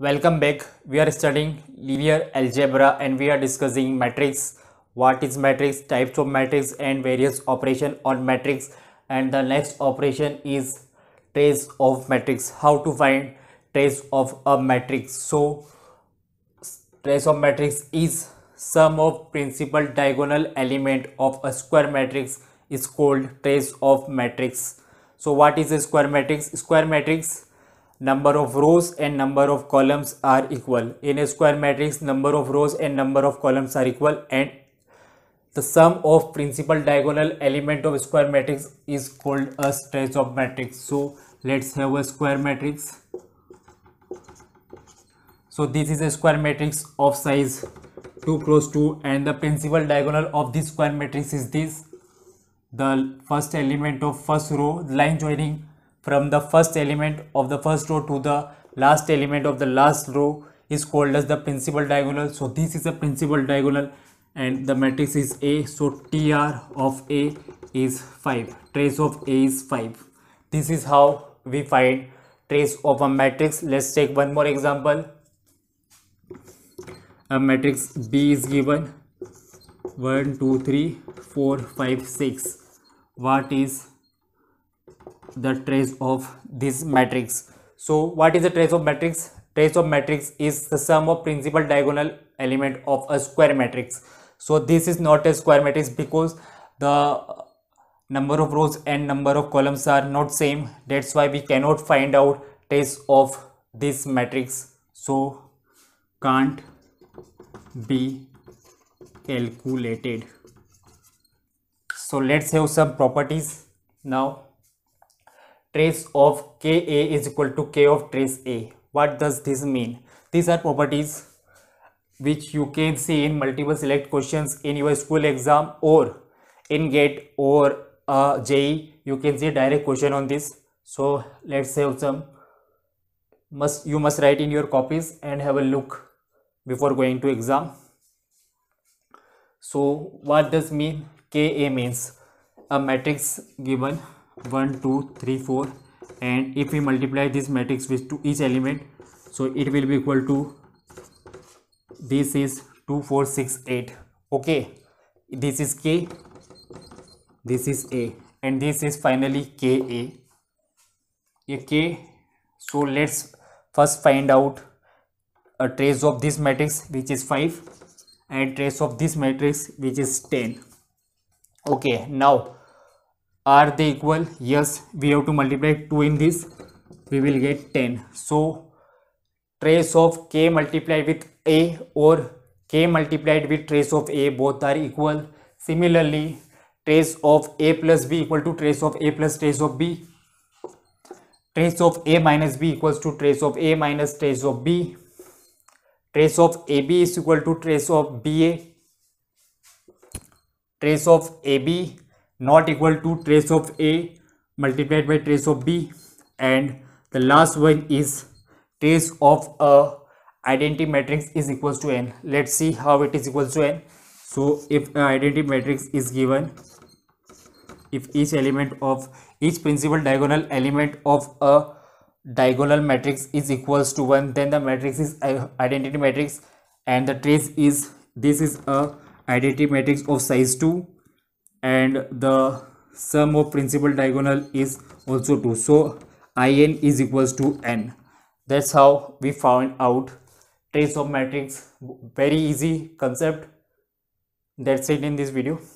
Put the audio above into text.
Welcome back. We are studying linear algebra and we are discussing matrix. What is matrix, types of matrix and various operation on matrix. And the next operation is trace of matrix. How to find trace of a matrix. So trace of matrix is sum of principal diagonal element of a square matrix is called trace of matrix. So what is a square matrix? Square matrix number of rows and number of columns are equal. In a square matrix, number of rows and number of columns are equal and the sum of principal diagonal element of square matrix is called a stretch of matrix. So let's have a square matrix. So this is a square matrix of size 2 cross 2 and the principal diagonal of this square matrix is this. The first element of first row, line joining from the first element of the first row to the last element of the last row is called as the principal diagonal so this is a principal diagonal and the matrix is a so tr of a is 5 trace of a is 5 this is how we find trace of a matrix let's take one more example a matrix b is given 1 2 3 4 5 6 what is the trace of this matrix so what is the trace of matrix trace of matrix is the sum of principal diagonal element of a square matrix so this is not a square matrix because the number of rows and number of columns are not same that's why we cannot find out trace of this matrix so can't be calculated so let's have some properties now trace of Ka is equal to K of trace A. What does this mean? These are properties which you can see in multiple select questions in your school exam or in GATE or uh, JE. You can see direct question on this. So let's save some. Must you must write in your copies and have a look before going to exam. So what does mean? Ka means a matrix given 1 2 3 4 and if we multiply this matrix with to each element so it will be equal to this is 2 4 6 8 okay this is k this is a and this is finally ka Okay, so let's first find out a trace of this matrix which is 5 and trace of this matrix which is 10 okay now are they equal yes we have to multiply 2 in this we will get 10 so trace of k multiplied with a or k multiplied with trace of a both are equal similarly trace of a plus b equal to trace of a plus trace of b trace of a minus b equals to trace of a minus trace of b trace of ab is equal to trace of ba trace of ab not equal to trace of A multiplied by trace of B and the last one is trace of a identity matrix is equals to n let's see how it is equals to n so if identity matrix is given if each element of each principal diagonal element of a diagonal matrix is equals to 1 then the matrix is uh, identity matrix and the trace is this is a identity matrix of size 2 and the sum of principal diagonal is also 2 so in is equals to n that's how we found out trace of matrix very easy concept that's it in this video